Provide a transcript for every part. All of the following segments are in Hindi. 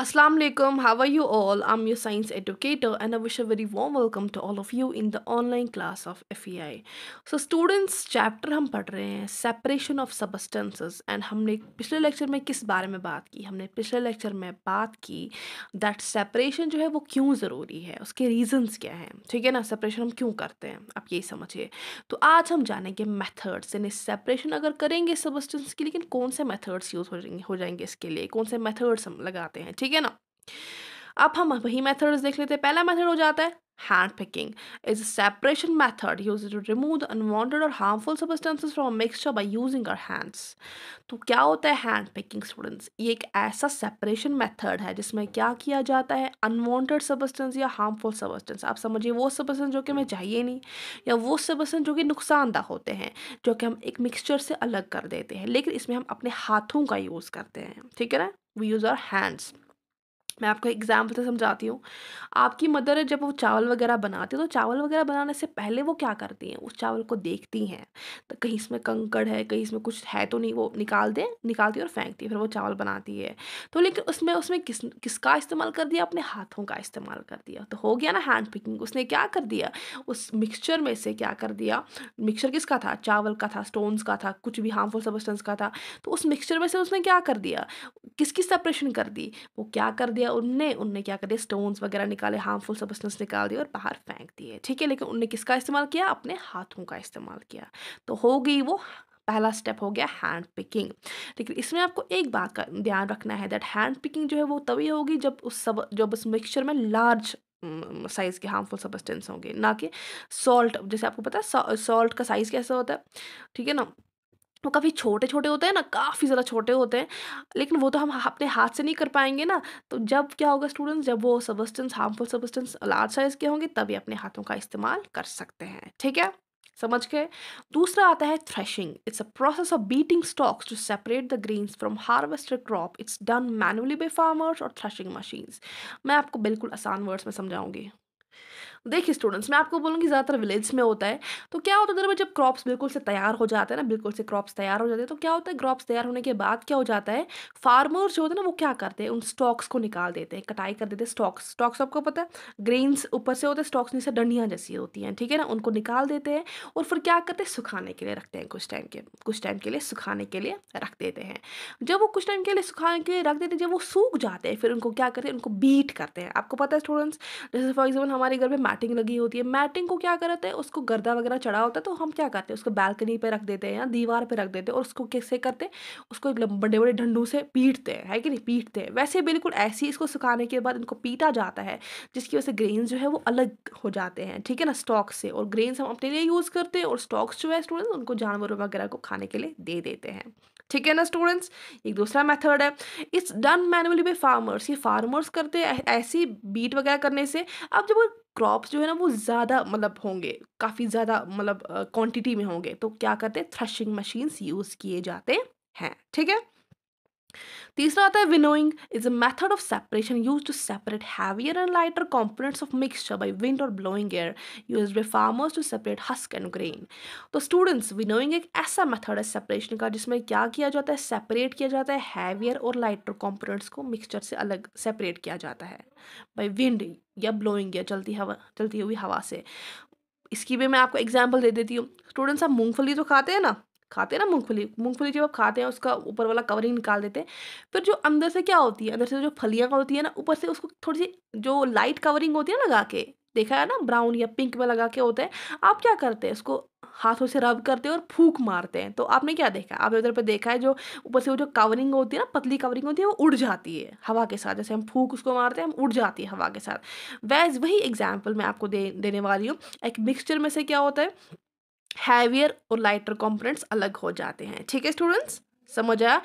Assalamu alaikum, how are you all? I'm your science educator and I wish a very warm welcome to all of you in the online class of FEI. So students, chapter हम पढ़ रहे हैं separation of substances and हमने पिछले lecture में किस बारे में बात की हमने पिछले lecture में बात की that separation जो है वो क्यों ज़रूरी है उसके reasons क्या हैं ठीक है ना separation हम क्यों करते हैं आप यही समझिए तो आज हम जानेंगे methods यानी separation अगर करेंगे substances की लेकिन कौन से methods use यूज़ हो जाएंगे इसके लिए कौन से methods हम लगाते हैं ठीक ठीक है ना अब हम वही मेथड्स देख लेते हैं पहला मेथड हो जाता है hand picking is separation method use to remove the unwanted और harmful substances from mixture by using our hands तो क्या होता है हैंड पिकिंग स्टूडेंट्स ये एक ऐसा सेपरेशन मैथड है जिसमें क्या किया जाता है अनवॉन्टेड सबस्टेंस या हार्मफुल सबस्टेंस आप समझिए वो सबस्टेंस जो कि हमें चाहिए नहीं या वो सबस्टेंस जो कि नुकसानदाह होते हैं जो कि हम एक मिक्सचर से अलग कर देते हैं लेकिन इसमें हम अपने हाथों का यूज़ करते हैं ठीक है ना वी यूज़ आर हैंड्स मैं आपको एग्जाम्पल से समझाती हूँ आपकी मदर जब वो चावल वगैरह बनाती है तो चावल वगैरह बनाने से पहले वो क्या करती हैं उस चावल को देखती हैं तो कहीं इसमें कंकड़ है कहीं इसमें कुछ है तो नहीं वो निकाल दें निकालती है और फेंकती है फिर वो चावल बनाती है तो लेकिन उसमें उसमें किस किसका इस्तेमाल कर दिया अपने हाथों का इस्तेमाल कर दिया तो हो गया ना हैंड पिकिंग उसने क्या कर दिया उस मिक्सचर में से क्या कर दिया मिक्सचर किसका था चावल का था स्टोन्स का था कुछ भी हार्मफुल सबस्टेंस का था तो उस मिक्सचर में से उसने क्या कर दिया किसकी सेपरेशन कर दी वो क्या कर दिया उनने उनने क्या करे स्टोन्स वगैरह निकाले हार्मफुल सब्सटेंस निकाल दिए और बाहर फेंक दिए ठीक है लेकिन उनने किसका इस्तेमाल किया अपने हाथों का इस्तेमाल किया तो हो गई वो पहला स्टेप हो गया हैंड पिकिंग लेकिन इसमें आपको एक बात का ध्यान रखना है दैट हैंड पिकिंग जो है वो तभी होगी जब उस सब जब उस मिक्सचर में लार्ज साइज़ के हार्मफुल सबस्टेंस होंगे ना कि सॉल्ट जैसे आपको पता है सॉल्ट का साइज़ कैसा होता है ठीक है ना वो काफ़ी छोटे छोटे होते हैं ना काफ़ी ज़्यादा छोटे होते हैं लेकिन वो तो हम अपने हाथ से नहीं कर पाएंगे ना तो जब क्या होगा स्टूडेंट्स जब वो substance harmful substance large size के होंगे तभी अपने हाथों का इस्तेमाल कर सकते हैं ठीक है समझ के दूसरा आता है threshing it's a process of beating stalks to separate the grains from harvested crop it's done manually by farmers और थ्रेशिंग मशीन्स मैं आपको बिल्कुल आसान वर्ड्स में समझाऊंगी देखिए स्टूडेंट्स मैं आपको बोलूँगी ज़्यादातर विलेज में होता है तो क्या होता है अगर जब क्रॉप्स बिल्कुल से तैयार हो जाते हैं ना बिल्कुल से क्रॉप्स तैयार हो जाते हैं तो क्या होता है क्रॉप्स तैयार होने के बाद क्या हो जाता है फार्मर्स जो होते हैं ना वो क्या करते हैं उन स्टॉक्स को निकाल देते हैं कटाई कर देते हैं स्टॉक्स स्टॉक्स आपको पता है ग्रेन्स ऊपर से होते हैं स्टॉक्स नीचे डंडियाँ जैसी होती हैं ठीक है ना उनको निकाल देते हैं और फिर क्या करते हैं सुखाने के लिए रखते हैं कुछ टाइम के कुछ टाइम के लिए सुखाने के लिए रख देते हैं जब वो कुछ टाइम के लिए सुखाने के लिए रख देते हैं जब वो सूख जाते हैं फिर उनको क्या करते हैं उनको बीट करते हैं आपको पता है स्टूडेंट्स जैसे फॉर एग्जाम्पल हमारे घर में मैटिंग लगी होती है मैटिंग को क्या करते हैं उसको गर्दा वगैरह चढ़ा होता है तो हम क्या करते हैं उसको बालकनी पे रख देते हैं या दीवार पे रख देते हैं और उसको कैसे करते हैं उसको बड़े बड़े ढंडू से पीटते हैं है कि नहीं पीटते हैं वैसे बिल्कुल ऐसे इसको सुखाने के बाद इनको पीटा जाता है जिसकी वजह से ग्रेन्स जो है वो अलग हो जाते हैं ठीक है ना स्टॉक से और ग्रेन्स हम अपने लिए यूज़ करते हैं और स्टॉक्स जो है स्टूडेंट्स उनको जानवरों वगैरह को खाने के लिए दे देते हैं ठीक है ना स्टूडेंट्स एक दूसरा मेथड है it's done manually by farmers ये फार्मर्स करते हैं ऐसी बीट वगैरह करने से अब जब वो क्रॉप्स जो है ना वो ज़्यादा मतलब होंगे काफ़ी ज़्यादा मतलब क्वांटिटी में होंगे तो क्या करते हैं थ्रशिंग मशीन्स यूज़ किए जाते हैं ठीक है तीसरा आता है winnowing is a method of separation use to separate heavier and lighter components of mixture by wind और blowing air use by farmers to separate husk and grain तो स्टूडेंट्स विनोइंग एक ऐसा मेथड है सेपरेशन का जिसमें क्या किया जाता है सेपरेट किया जाता है हैवियर और लाइटर कॉम्पोनेंट्स को मिक्सचर से अलग सेपरेट किया जाता है बाई विंड या ब्लोइंग या चलती हवा चलती हुई हवा से इसकी भी मैं आपको एग्जाम्पल दे देती हूँ स्टूडेंट्स आप मूँगफली तो खाते हैं ना खाते हैं ना मूंगफली मूंगफली जब आप खाते हैं उसका ऊपर वाला कवरिंग निकाल देते हैं फिर जो अंदर से क्या होती है अंदर से जो फलियाँ होती है ना ऊपर से उसको थोड़ी सी जो लाइट कवरिंग होती है ना लगा के देखा है ना ब्राउन या पिंक में लगा के होता है आप क्या करते हैं उसको हाथों से रब करते हैं और फूक मारते हैं तो आपने क्या देखा आपने उधर पर देखा है जो ऊपर से वो जो कवरिंग होती है ना पतली कवरिंग होती है वो उड़ जाती है हवा के साथ जैसे हम फूक उसको मारते हैं हम उड़ जाती है हवा के साथ वैज वही एग्जाम्पल मैं आपको दे देने वाली हूँ एक मिक्सचर में से क्या होता है हैवियर और लाइटर कॉम्पोनेंट्स अलग हो जाते हैं ठीक है स्टूडेंट्स समझ आया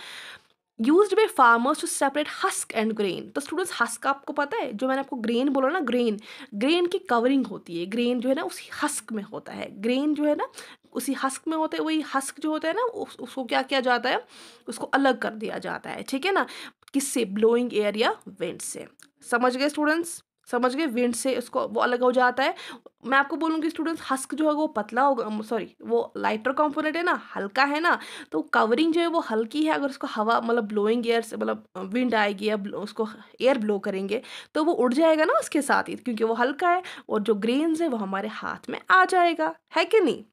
use by farmers to separate husk and grain तो स्टूडेंट्स हस्क आपको पता है जो मैंने आपको ग्रेन बोला ना ग्रेन ग्रेन की कवरिंग होती है ग्रेन जो है ना उसी हस्क में होता है ग्रेन जो है ना उसी हस्क में होते हैं वही हस्क जो होता है ना उस, उसको क्या किया जाता है उसको अलग कर दिया जाता है ठीक है ना किससे ब्लोइंग एयर या विंड से समझ गए स्टूडेंट्स समझ गए विंड से उसको वो अलग हो जाता है मैं आपको बोलूँगी स्टूडेंट्स हस्क जो है वो पतला होगा सॉरी um, वो लाइटर कॉम्पोनेट है ना हल्का है ना तो कवरिंग जो है वो हल्की है अगर उसको हवा मतलब ब्लोइंग एयर से मतलब विंड uh, आएगी या उसको एयर ब्लो करेंगे तो वो उड़ जाएगा ना उसके साथ ही क्योंकि वो हल्का है और जो ग्रेन्स है वो हमारे हाथ में आ जाएगा है कि नहीं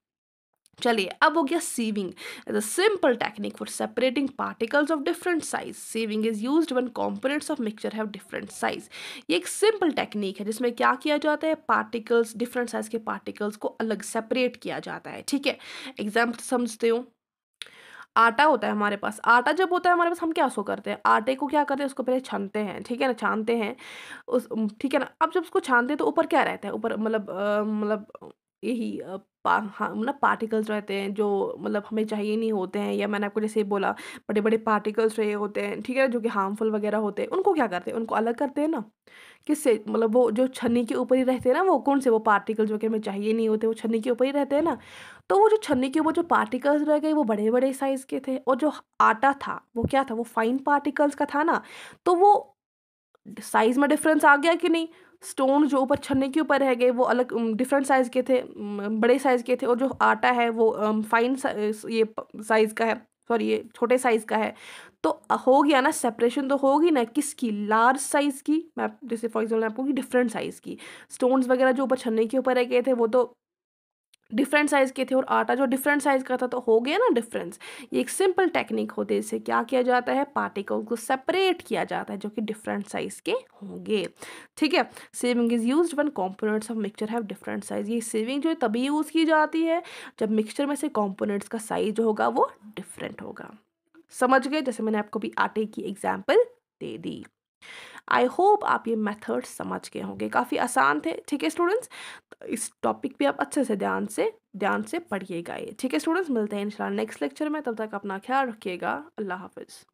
चलिए अब हो गया sieving as a simple technique for separating particles of different size sieving is use when components of mixture have different size ये एक सिंपल टेक्निक है जिसमें क्या किया जाता है पार्टिकल्स डिफरेंट साइज के पार्टिकल्स को अलग सेपरेट किया जाता है ठीक है एग्जाम्पल समझते हो आटा होता है हमारे पास आटा जब होता है हमारे पास हम क्या उसको करते हैं आटे को क्या करते हैं उसको पहले छानते हैं ठीक है ना छानते हैं उस ठीक है ना अब जब उसको छानते हैं तो ऊपर क्या रहता है ऊपर मतलब मतलब यही पा हाँ, मतलब पार्टिकल्स रहते हैं जो मतलब हमें चाहिए नहीं होते हैं या मैंने आपको जैसे बोला बड़े-बड़े पार्टिकल्स रहे होते हैं, ठीक है? जो कि हार्मफुल वगैरह होते हैं, उनको क्या करते हैं? उनको अलग करते हैं ना, किससे? मतलब वो जो छन्नी के ऊपर ही रहते हैं ना वो कौन से? वो पार्टिकल जो कि हमें चाहिए नहीं होते, वो छन्नी के ऊपर ही रहते हैं ना, तो वो जो छन्नी के ऊपर जो पार्टिकल्स रह गए वो बड़े-बड़े साइज़ के थे और जो आटा था वो क्या था? वो फाइन पार्टिकल्स का था ना, तो वो साइज़ में डिफ़रेंस आ गया कि नहीं? स्टोन जो ऊपर छन्ने के ऊपर रह गए वो अलग डिफरेंट साइज़ के थे बड़े साइज़ के थे और जो आटा है वो फाइन ये साइज़ का है सॉरी ये छोटे साइज़ का है तो हो गया ना सेपरेशन तो होगी ना किसकी लार्ज साइज़ की मैं जैसे फॉर एग्जाम्पल आपको डिफरेंट साइज़ की स्टोन्स वगैरह जो ऊपर छन्ने के ऊपर रह गए थे वो तो डिफरेंट साइज़ के थे और आटा जो डिफरेंट साइज़ का था तो हो गया ना डिफरेंस ये एक सिंपल टेक्निक होती है इससे क्या किया जाता है पार्टिकल को सेपरेट किया जाता है जो कि डिफरेंट साइज़ के होंगे ठीक है sieving is use when components of mixture have different size ये सेविंग जो है तभी यूज़ की जाती है जब मिक्सचर में से कॉम्पोनेंट्स का साइज जो होगा वो डिफरेंट होगा समझ गए जैसे मैंने आपको भी आटे की example they the I hope आप ये मेथड समझ गए होंगे काफ़ी आसान थे ठीक है स्टूडेंट्स इस टॉपिक पे आप अच्छे से ध्यान से ध्यान से पढ़िएगा ये ठीक है स्टूडेंट्स मिलते हैं इंशाल्लाह नेक्स्ट लेक्चर में तब तक अपना ख्याल रखिएगा अल्लाह हाफिज़